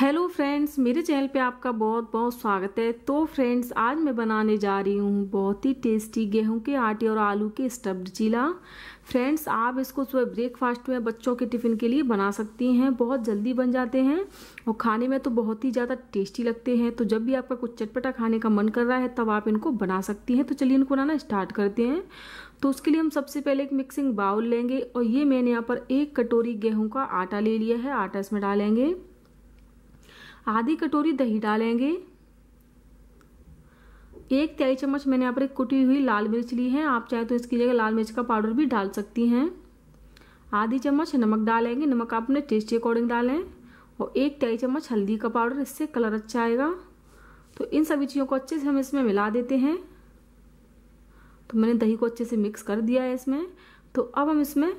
hello friends मेरे channel पे आपका बहुत बहुत स्वागत है तो फ्रेंड्स आज मैं बनाने जा रही हूँ बहुत ही टेस्टी गेहूं के आटे और आलू के स्टफ्ड चीला फ्रेंड्स आप इसको सुबह ब्रेकफास्ट में बच्चों के टिफ़िन के लिए बना सकती हैं बहुत जल्दी बन जाते हैं और खाने में तो बहुत ही ज़्यादा टेस्टी लगते हैं तो जब भी आपका कुछ चटपटा खाने का मन कर रहा है तब आप इनको बना सकती हैं तो चलिए इनको बनाना स्टार्ट करते हैं तो उसके लिए हम सबसे पहले एक मिक्सिंग बाउल लेंगे और ये मैंने यहाँ पर एक कटोरी गेहूँ का आटा ले लिया है आटा इसमें डालेंगे आधी कटोरी दही डालेंगे एक तिहाई चम्मच मैंने यहाँ पर एक कुटी हुई लाल मिर्च ली है आप चाहे तो इसकी जगह लाल मिर्च का पाउडर भी डाल सकती हैं आधी चम्मच नमक डालेंगे नमक आप अपने टेस्ट के अकॉर्डिंग डालें और एक तिहाई चम्मच हल्दी का पाउडर इससे कलर अच्छा आएगा तो इन सभी चीज़ों को अच्छे से हम इसमें मिला देते हैं तो मैंने दही को अच्छे से मिक्स कर दिया है इसमें तो अब हम इसमें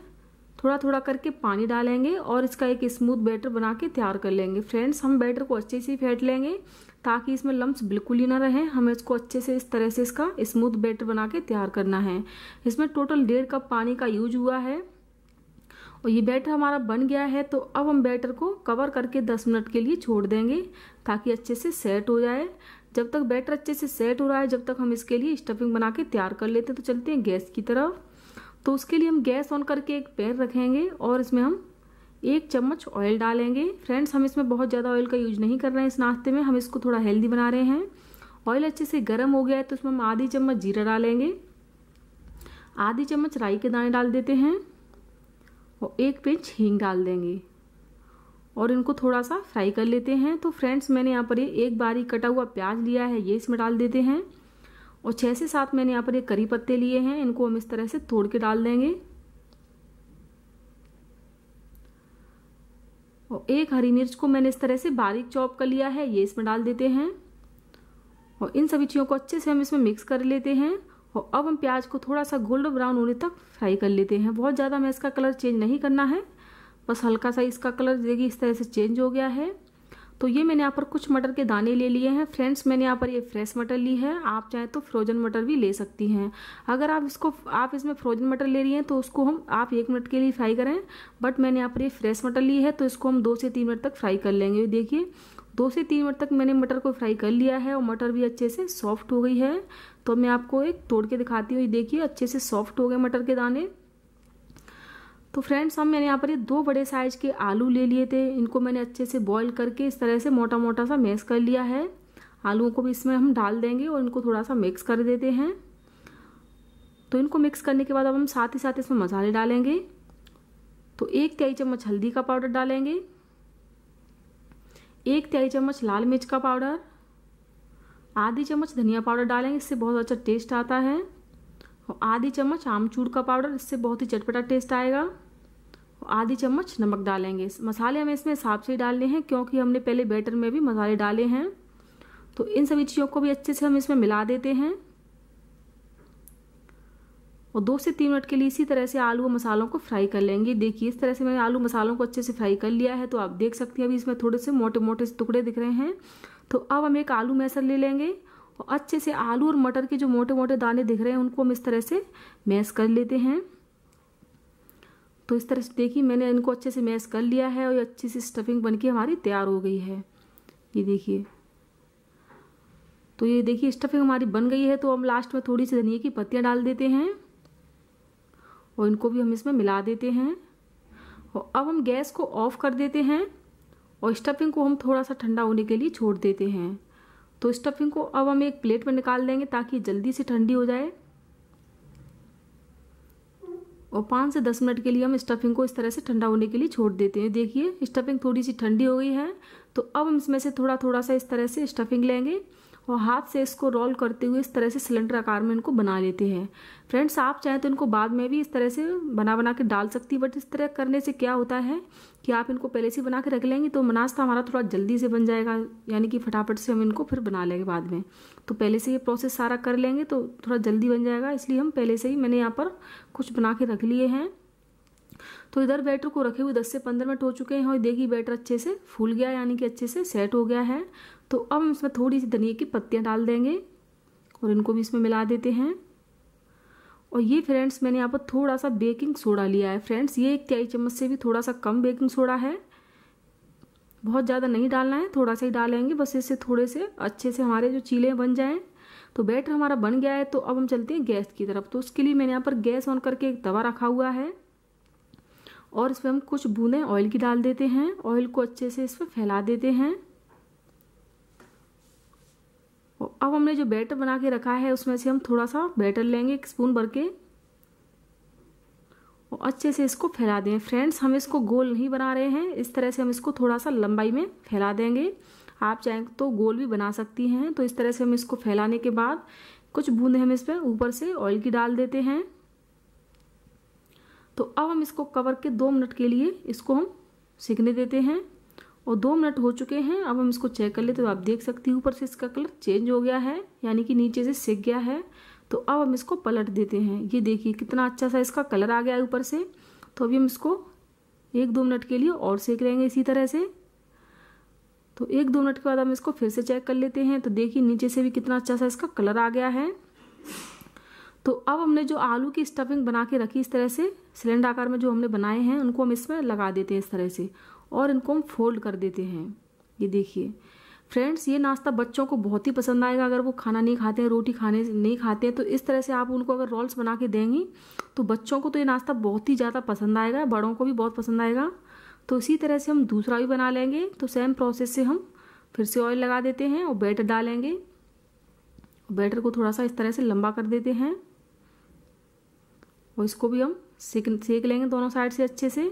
थोड़ा थोड़ा करके पानी डालेंगे और इसका एक स्मूथ बैटर बना के तैयार कर लेंगे फ्रेंड्स हम बैटर को अच्छे से फेंट लेंगे ताकि इसमें लम्ब बिल्कुल ही ना रहें हमें इसको अच्छे से इस तरह से इसका स्मूथ बैटर बना के तैयार करना है इसमें टोटल डेढ़ कप पानी का यूज हुआ है और ये बैटर हमारा बन गया है तो अब हम बैटर को कवर करके 10 मिनट के लिए छोड़ देंगे ताकि अच्छे से सेट हो जाए जब तक बैटर अच्छे से सेट हो रहा है जब तक हम इसके लिए स्टफिंग बना के तैयार कर लेते हैं तो चलते हैं गैस की तरफ तो उसके लिए हम गैस ऑन करके एक पैर रखेंगे और इसमें हम एक चम्मच ऑयल डालेंगे फ्रेंड्स हम इसमें बहुत ज़्यादा ऑयल का यूज नहीं कर रहे हैं इस नाश्ते में हम इसको थोड़ा हेल्दी बना रहे हैं ऑयल अच्छे से गर्म हो गया है तो उसमें हम आधी चम्मच जीरा डालेंगे आधी चम्मच राई के दाने डाल देते हैं और एक पिंच हींग डाल देंगे और इनको थोड़ा सा फ्राई कर लेते हैं तो फ्रेंड्स मैंने यहाँ पर ये एक बारी कटा हुआ प्याज लिया है ये इसमें डाल देते हैं और छः से सात मैंने यहाँ पर ये करी पत्ते लिए हैं इनको हम इस तरह से तोड़ के डाल देंगे और एक हरी मिर्च को मैंने इस तरह से बारीक चॉप कर लिया है ये इसमें डाल देते हैं और इन सभी चीज़ों को अच्छे से हम इसमें मिक्स कर लेते हैं और अब हम प्याज को थोड़ा सा गोल्डन ब्राउन होने तक फ्राई कर लेते हैं बहुत ज़्यादा हमें इसका कलर चेंज नहीं करना है बस हल्का सा इसका कलर देखिए इस तरह से चेंज हो गया है तो ये मैंने यहाँ पर कुछ मटर के दाने ले लिए हैं फ्रेंड्स मैंने यहाँ पर ये फ्रेश मटर ली है आप चाहें तो फ्रोजन मटर भी ले सकती हैं अगर आप इसको आप इसमें फ्रोजन मटर ले रही हैं तो उसको हम आप एक मिनट के लिए फ्राई करें बट मैंने यहाँ पर ये फ्रेश मटर ली है तो इसको हम दो से तीन मिनट तक फ्राई कर लेंगे देखिए दो से तीन मिनट तक मैंने मटर को फ्राई कर लिया है और मटर भी अच्छे से सॉफ्ट हो गई है तो मैं आपको एक तोड़ के दिखाती हूँ देखिए अच्छे से सॉफ्ट हो गए मटर के दाने तो फ्रेंड्स हम मैंने यहाँ पर ये दो बड़े साइज के आलू ले लिए थे इनको मैंने अच्छे से बॉईल करके इस तरह से मोटा मोटा सा मैश कर लिया है आलूओं को भी इसमें हम डाल देंगे और इनको थोड़ा सा मिक्स कर देते हैं तो इनको मिक्स करने के बाद अब हम साथ ही साथ इसमें मसाले डालेंगे तो एक तिहाई चम्मच हल्दी का पाउडर डालेंगे एक तिहाई चम्मच लाल मिर्च का पाउडर आधी चम्मच धनिया पाउडर डालेंगे इससे बहुत अच्छा टेस्ट आता है तो आधी चम्मच आमचूर का पाउडर इससे बहुत ही चटपटा टेस्ट आएगा और तो आधी चम्मच नमक डालेंगे मसाले हमें इसमें हिसाब से ही डालने हैं क्योंकि हमने पहले बैटर में भी मसाले डाले हैं तो इन सभी चीज़ों को भी अच्छे से हम इसमें मिला देते हैं और दो से तीन मिनट के लिए इसी तरह से आलू और मसालों को फ्राई कर लेंगे देखिए इस तरह से मैंने आलू मसालों को अच्छे से फ्राई कर लिया है तो आप देख सकते हैं अभी इसमें थोड़े से मोटे मोटे टुकड़े दिख रहे हैं तो अब हम एक आलू मैसर ले लेंगे और तो अच्छे से आलू और मटर के जो मोटे मोटे दाने दिख रहे हैं उनको हम इस तरह से मैश कर लेते हैं तो इस तरह से देखिए मैंने इनको अच्छे से मैश कर लिया है और ये अच्छी सी स्टफिंग बनके हमारी तैयार हो गई है ये देखिए तो ये देखिए स्टफिंग हमारी बन गई है तो हम लास्ट में थोड़ी सी धनिया की पत्तियाँ डाल देते हैं और इनको भी हम इसमें मिला देते हैं और अब हम गैस को ऑफ कर देते हैं और स्टफिंग को हम थोड़ा सा ठंडा होने के लिए छोड़ देते हैं तो स्टफिंग को अब हम एक प्लेट में निकाल देंगे ताकि जल्दी से ठंडी हो जाए और पाँच से दस मिनट के लिए हम स्टफिंग को इस तरह से ठंडा होने के लिए छोड़ देते हैं देखिए स्टफिंग थोड़ी सी ठंडी हो गई है तो अब हम इसमें से थोड़ा थोड़ा सा इस तरह से स्टफिंग लेंगे और हाथ से इसको रोल करते हुए इस तरह से सिलेंडर आकार में इनको बना लेते हैं फ्रेंड्स आप चाहें तो इनको बाद में भी इस तरह से बना बना के डाल सकती हैं बट इस तरह करने से क्या होता है कि आप इनको पहले से बना के रख लेंगे तो नाश्ता हमारा थोड़ा जल्दी से बन जाएगा यानी कि फटाफट से हम इनको फिर बना लेंगे बाद में तो पहले से ये प्रोसेस सारा कर लेंगे तो थोड़ा जल्दी बन जाएगा इसलिए हम पहले से ही मैंने यहाँ पर कुछ बना के रख लिए हैं तो इधर बैटर को रखे हुए दस से पंद्रह मिनट हो चुके हैं और देखिए बैटर अच्छे से फूल गया यानी कि अच्छे से सेट हो गया है तो अब हम इसमें थोड़ी सी धनिया की पत्तियाँ डाल देंगे और इनको भी इसमें मिला देते हैं और ये फ्रेंड्स मैंने यहाँ पर थोड़ा सा बेकिंग सोडा लिया है फ्रेंड्स ये एक त्याई चम्मच से भी थोड़ा सा कम बेकिंग सोडा है बहुत ज़्यादा नहीं डालना है थोड़ा सा ही डालेंगे बस इससे थोड़े से अच्छे से हमारे जो चीले बन जाएं तो बैटर हमारा बन गया है तो अब हम चलते हैं गैस की तरफ तो उसके लिए मैंने यहाँ पर गैस ऑन करके एक तवा रखा हुआ है और इसमें हम कुछ बूंदें ऑयल की डाल देते हैं ऑयल को अच्छे से इसमें फैला देते हैं अब हमने जो बैटर बना के रखा है उसमें से हम थोड़ा सा बैटर लेंगे एक स्पून भर के और अच्छे से इसको फैला दें फ्रेंड्स हम इसको गोल नहीं बना रहे हैं इस तरह से हम इसको थोड़ा सा लंबाई में फैला देंगे आप चाहें तो गोल भी बना सकती हैं तो इस तरह से हम इसको फैलाने के बाद कुछ बूंदे हम इस पर ऊपर से ऑयल की डाल देते हैं तो अब हम इसको कवर के दो मिनट के लिए इसको हम सीखने देते हैं और दो मिनट हो चुके हैं अब हम इसको चेक कर लेते तो आप देख सकती हैं ऊपर से इसका कलर चेंज हो गया है यानी कि नीचे से सेक गया है तो अब हम इसको पलट देते हैं ये देखिए कितना अच्छा सा इसका कलर आ गया है ऊपर से तो अभी हम इसको एक दो मिनट के लिए और सेक लेंगे इसी तरह से तो एक दो मिनट के बाद हम इसको फिर से चेक कर लेते हैं तो देखिए नीचे से भी कितना अच्छा सा इसका कलर आ गया है तो अब हमने जो आलू की स्टफिंग बना के रखी इस तरह से सिलेंडर आकार में जो हमने बनाए हैं उनको हम इसमें लगा देते हैं इस तरह से और इनको हम फोल्ड कर देते हैं ये देखिए फ्रेंड्स ये नाश्ता बच्चों को बहुत ही पसंद आएगा अगर वो खाना नहीं खाते हैं रोटी खाने नहीं खाते हैं तो इस तरह से आप उनको अगर रोल्स बना के देंगी तो बच्चों को तो ये नाश्ता बहुत ही ज़्यादा पसंद आएगा बड़ों को भी बहुत पसंद आएगा तो इसी तरह से हम दूसरा भी बना लेंगे तो सेम प्रोसेस से हम फिर से ऑयल लगा देते हैं और बैटर डालेंगे बैटर को थोड़ा सा इस तरह से लंबा कर देते हैं और इसको भी हम सेक सेक लेंगे दोनों साइड से अच्छे से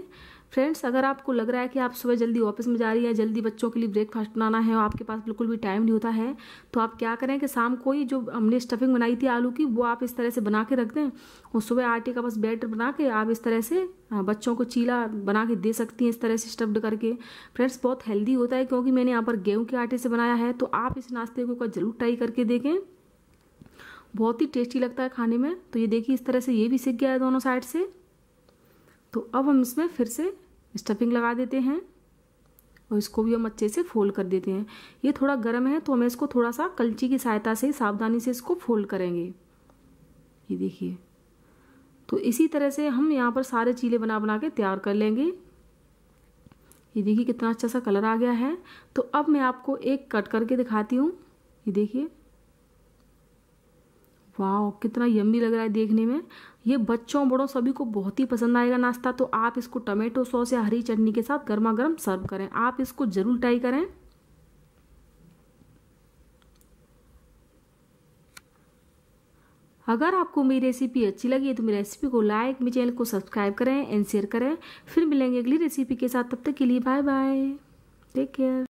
फ्रेंड्स अगर आपको लग रहा है कि आप सुबह जल्दी ऑफिस में जा रही है जल्दी बच्चों के लिए ब्रेकफास्ट बनाना है और आपके पास बिल्कुल भी टाइम नहीं होता है तो आप क्या करें कि शाम को ही जो हमने स्टफिंग बनाई थी आलू की वो आप इस तरह से बना के रख दें और सुबह आटे का बस बैटर बना के आप इस तरह से बच्चों को चीला बना के दे सकती हैं इस तरह से स्टफ्ड करके फ्रेंड्स बहुत हेल्दी होता है क्योंकि मैंने यहाँ पर गेहूँ के आटे से बनाया है तो आप इस नाश्ते को जरूर ट्राई करके देखें बहुत ही टेस्टी लगता है खाने में तो ये देखिए इस तरह से ये भी सीख गया है दोनों साइड से तो अब हम इसमें फिर से स्टफिंग लगा देते हैं और इसको भी हम अच्छे से फोल्ड कर देते हैं ये थोड़ा गर्म है तो हमें इसको थोड़ा सा कलची की सहायता से सावधानी से इसको फोल्ड करेंगे ये देखिए तो इसी तरह से हम यहाँ पर सारे चीले बना बना के तैयार कर लेंगे ये देखिए कितना अच्छा सा कलर आ गया है तो अब मैं आपको एक कट करके दिखाती हूँ ये देखिए वाह कितना यम्मी लग रहा है देखने में ये बच्चों बड़ों सभी को बहुत ही पसंद आएगा नाश्ता तो आप इसको टमेटो सॉस या हरी चटनी के साथ गर्मा गर्म सर्व करें आप इसको ज़रूर ट्राई करें अगर आपको मेरी रेसिपी अच्छी लगी है तो मेरी रेसिपी को लाइक मेरे चैनल को सब्सक्राइब करें एंड शेयर करें फिर मिलेंगे अगली रेसिपी के साथ तब तक के लिए बाय बाय टेक केयर